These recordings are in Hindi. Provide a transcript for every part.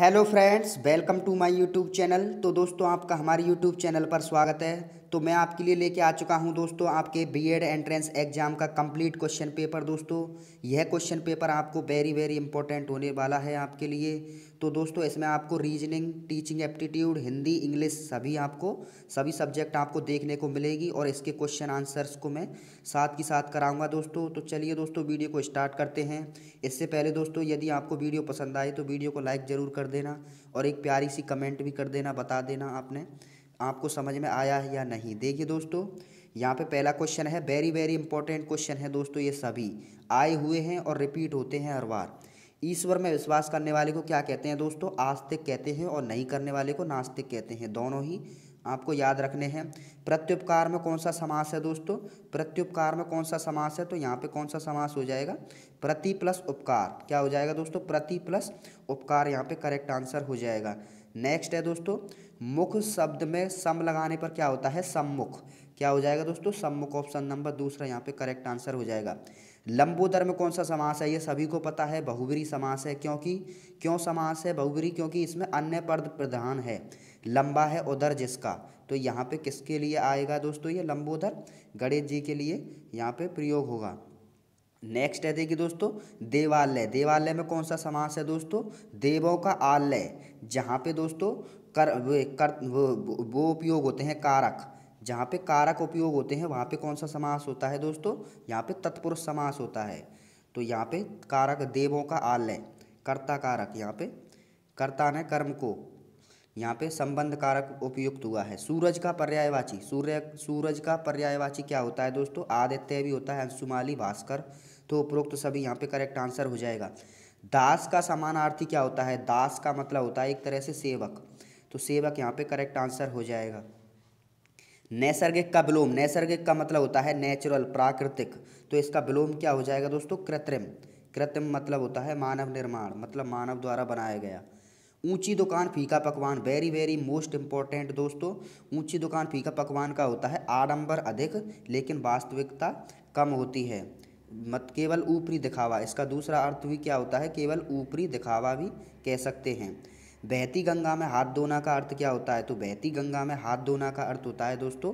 hello friends welcome to my YouTube channel तो दोस्तों आपका हमारे यूट्यूब चैनल पर स्वागत है तो मैं आपके लिए लेके आ चुका हूं दोस्तों आपके बीएड एंट्रेंस एग्जाम का कंप्लीट क्वेश्चन पेपर दोस्तों यह क्वेश्चन पेपर आपको वेरी वेरी इंपॉर्टेंट होने वाला है आपके लिए तो दोस्तों इसमें आपको reasoning teaching aptitude Hindi English सभी आपको सभी सब्जेक्ट आपको देखने को मिलेगी और इसके क्वेश्चन आंसर्स को मैं साथ के साथ कराऊंगा दोस्तों तो चलिए दोस्तों वीडियो को स्टार्ट करते हैं इससे पहले दोस्तों यदि आपको वीडियो पसंद आए तो वीडियो को लाइक ज़रूर कर देना और एक प्यारी सी कमेंट भी कर देना बता देना आपने आपको समझ में आया है या नहीं देखिए दोस्तों यहाँ पे पहला क्वेश्चन है वेरी वेरी इंपॉर्टेंट क्वेश्चन है दोस्तों ये सभी आए हुए हैं और रिपीट होते हैं हर बार ईश्वर में विश्वास करने वाले को क्या कहते हैं दोस्तों आस्तिक कहते हैं और नहीं करने वाले को नास्तिक कहते हैं दोनों ही आपको याद रखने हैं प्रत्युपकार में कौन सा समास है दोस्तों प्रत्युपकार में कौन सा समास है तो यहाँ पे कौन सा समास हो जाएगा प्रति प्लस उपकार क्या हो जाएगा दोस्तों प्रति प्लस उपकार यहाँ पे करेक्ट आंसर हो जाएगा नेक्स्ट है दोस्तों मुख शब्द में सम लगाने पर क्या होता है सम्मुख क्या हो जाएगा दोस्तों सम्मुख ऑप्शन नंबर दूसरा यहाँ पे करेक्ट आंसर हो जाएगा लंबोदर में कौन सा समास है ये सभी को पता है बहुवरी समास है क्योंकि क्यों समास है बहुवरी क्योंकि इसमें अन्य पद प्रधान है लंबा है उदर जिसका तो यहाँ पे किसके लिए आएगा दोस्तों ये लंबोदर गणेश जी के लिए यहाँ पे प्रयोग होगा नेक्स्ट है देखिए दोस्तों देवालय देवालय में कौन सा समास है दोस्तों देवों का आलय जहाँ पे दोस्तों कर वे कर वो वो उपयोग होते हैं कारक जहाँ पे कारक उपयोग होते हैं वहाँ पे कौन सा समास होता है दोस्तों यहाँ पे तत्पुरुष समास होता है तो यहाँ पे कारक देवों का आलय कर्ता कारक यहाँ पे कर्ता ने कर्म को यहाँ पे संबंध कारक उपयुक्त हुआ है सूरज का पर्यायवाची सूर्य सूरज का पर्यायवाची क्या होता है दोस्तों आदित्य भी होता है अंशुमाली भास्कर तो उपरोक्त सभी यहाँ पे करेक्ट आंसर हो जाएगा दास का समानार्थी क्या होता है दास का मतलब होता है एक तरह से सेवक तो सेवक यहाँ पे करेक्ट आंसर हो जाएगा नैसर्गिक का विलोम नैसर्गिक का मतलब होता है नेचुरल प्राकृतिक तो इसका विलोम क्या हो जाएगा दोस्तों कृत्रिम कृत्रिम मतलब होता है मानव निर्माण मतलब मानव द्वारा बनाया गया ऊंची दुकान फीका पकवान वेरी वेरी मोस्ट इंपॉर्टेंट दोस्तों ऊंची दुकान फीका पकवान का होता है आडंबर अधिक लेकिन वास्तविकता कम होती है मत केवल ऊपरी दिखावा इसका दूसरा अर्थ भी क्या होता है केवल ऊपरी दिखावा भी कह सकते हैं बहती गंगा में हाथ धोना का अर्थ क्या होता है तो बहती गंगा में हाथ धोना का अर्थ होता है दोस्तों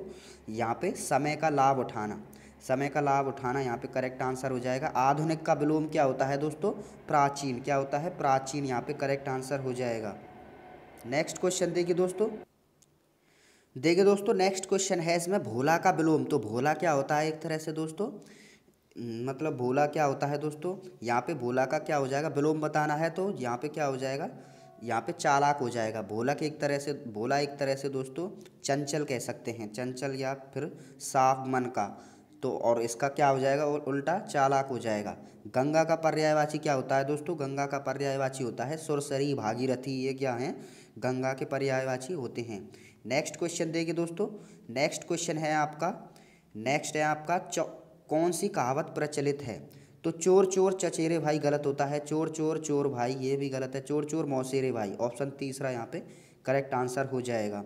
यहाँ पे समय का लाभ उठाना समय का लाभ उठाना यहाँ पे करेक्ट आंसर हो जाएगा आधुनिक का विलोम क्या होता है दोस्तों प्राचीन क्या होता है प्राचीन यहाँ पे करेक्ट आंसर हो जाएगा नेक्स्ट क्वेश्चन देखिए दोस्तों देखिए दोस्तों नेक्स्ट क्वेश्चन है इसमें भोला का विलोम तो भोला क्या होता है एक तरह से दोस्तों मतलब भोला क्या होता है दोस्तों यहाँ पे भोला का क्या हो जाएगा विलोम बताना है तो यहाँ पे क्या हो जाएगा यहाँ पे चालाक हो जाएगा भोला के एक तरह से भोला एक तरह से दोस्तों चंचल कह सकते हैं चंचल या फिर साफ मन का तो और इसका क्या हो जाएगा और उल्टा चालाक हो जाएगा गंगा का पर्यायवाची क्या होता है दोस्तों गंगा का पर्यायवाची होता है सुरसरी भागीरथी ये क्या है गंगा के पर्यायवाची होते हैं नेक्स्ट क्वेश्चन देखिए दोस्तों नेक्स्ट क्वेश्चन है आपका नेक्स्ट है आपका कौन सी कहावत प्रचलित है तो चोर चोर चचेरे भाई गलत होता है चोर चोर चोर भाई ये भी गलत है चोर चोर मौसेरे भाई ऑप्शन तीसरा यहाँ पे करेक्ट आंसर हो जाएगा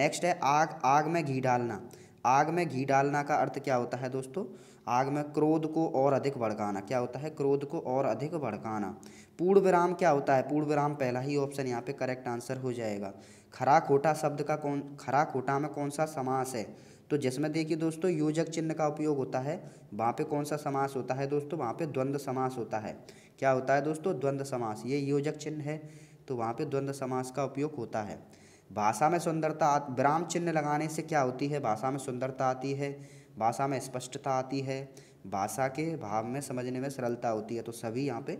नेक्स्ट है आग आग में घी डालना आग में घी डालना का अर्थ क्या होता है दोस्तों आग में क्रोध को और अधिक भड़काना क्या होता है क्रोध को और अधिक भड़काना पूर्ण विराम क्या होता है पूर्ण विराम पहला ही ऑप्शन यहाँ पे करेक्ट आंसर हो जाएगा खरा खोटा शब्द का कौन खरा खोटा में कौन सा समास है तो जिसमें देखिए दोस्तों योजक चिन्ह का उपयोग होता है वहाँ पे कौन सा समास होता है दोस्तों वहाँ पे द्वंद्व समास होता है क्या होता है दोस्तों द्वंद्व समास ये योजक चिन्ह है तो वहाँ पे द्वंद्व समास का उपयोग होता है भाषा में सुंदरता विराम चिन्ह लगाने से क्या होती है भाषा में सुंदरता आती है भाषा में स्पष्टता आती है भाषा के भाव में समझने में सरलता होती है तो सभी यहाँ पे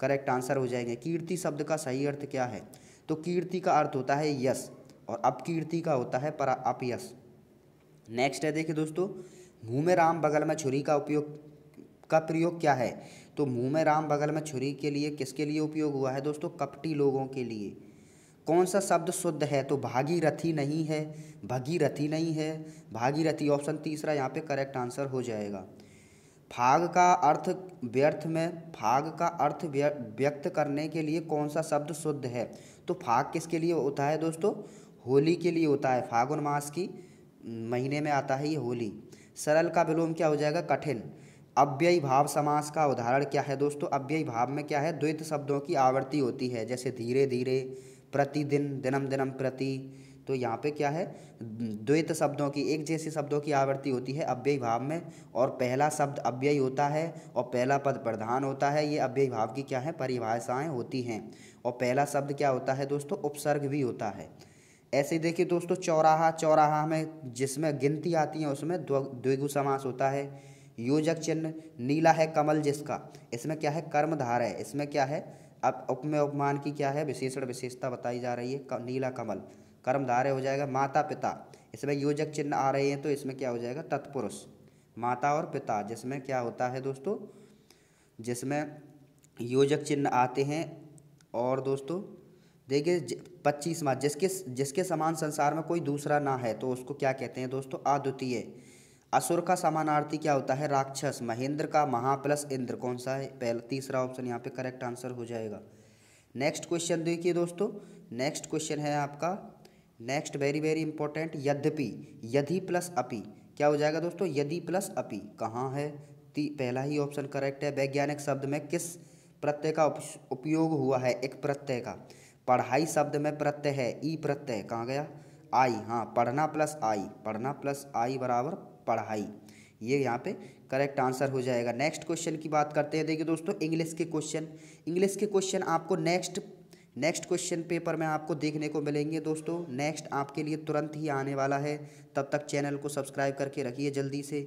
करेक्ट आंसर हो जाएंगे कीर्ति शब्द का सही अर्थ क्या है तो कीर्ति का अर्थ होता है यश और अपकीर्ति का होता है पर अपयश नेक्स्ट है देखिए दोस्तों मुँह में राम बगल में छुरी का उपयोग का प्रयोग क्या है तो मुँह में राम बगल में छुरी के लिए किसके लिए उपयोग हुआ है दोस्तों कपटी लोगों के लिए कौन सा शब्द शुद्ध है तो भागीरथी नहीं है भगीरथी नहीं है भागीरथी ऑप्शन तीसरा यहाँ पे करेक्ट आंसर हो जाएगा फाग का अर्थ व्यर्थ में फाग का अर्थ व्यक्त करने के लिए कौन सा शब्द शुद्ध है तो फाग किसके लिए होता है दोस्तों होली के लिए होता है फागुन मास की महीने में आता है ये होली सरल का विलोम क्या हो जाएगा कठिन अव्ययी भाव समास का उदाहरण क्या है दोस्तों अव्ययी भाव में क्या है द्वैत शब्दों की आवृत्ति होती है जैसे धीरे धीरे प्रतिदिन दिनम दिनम प्रति तो यहाँ पे क्या है द्वैत शब्दों की एक जैसे शब्दों की आवृत्ति होती है अव्यय भाव में और पहला शब्द अव्यय होता है और पहला पद प्रधान होता है ये अव्यय भाव की क्या है परिभाषाएँ होती हैं और पहला शब्द क्या होता है दोस्तों उपसर्ग भी होता है ऐसे देखिए दोस्तों चौराहा चौराहा में जिसमें गिनती आती है उसमें द्विगु समास होता है योजक चिन्ह नीला है कमल जिसका इसमें क्या है कर्मधार है इसमें क्या है अब उपमेय उपमान की क्या है विशेषण विशेषता बताई जा रही है नीला कमल कर्मधारय हो जाएगा माता पिता इसमें योजक चिन्ह आ रहे हैं तो इसमें क्या हो जाएगा तत्पुरुष माता और पिता जिसमें क्या होता है दोस्तों जिसमें योजक चिन्ह आते हैं और दोस्तों देखिए पच्चीसवा जिसके जिसके समान संसार में कोई दूसरा ना है तो उसको क्या कहते हैं दोस्तों अद्वितीय असुर का समानार्थी क्या होता है राक्षस महेंद्र का महा प्लस इंद्र कौन सा है पहला तीसरा ऑप्शन यहाँ पे करेक्ट आंसर हो जाएगा नेक्स्ट क्वेश्चन देखिए दोस्तों नेक्स्ट क्वेश्चन है आपका नेक्स्ट वेरी वेरी इंपॉर्टेंट यद्यपि यदि प्लस अपि क्या हो जाएगा दोस्तों यदि प्लस अपि कहाँ है पहला ही ऑप्शन करेक्ट है वैज्ञानिक शब्द में किस प्रत्यय का उपयोग हुआ है एक प्रत्यय का पढ़ाई शब्द में प्रत्यय है ई प्रत्यय कहाँ गया आई हाँ पढ़ना प्लस आई पढ़ना प्लस आई बराबर पढ़ाई ये यहाँ पे करेक्ट आंसर हो जाएगा नेक्स्ट क्वेश्चन की बात करते हैं देखिए दोस्तों इंग्लिश के क्वेश्चन इंग्लिश के क्वेश्चन आपको नेक्स्ट नेक्स्ट क्वेश्चन पेपर में आपको देखने को मिलेंगे दोस्तों नेक्स्ट आपके लिए तुरंत ही आने वाला है तब तक चैनल को सब्सक्राइब करके रखिए जल्दी से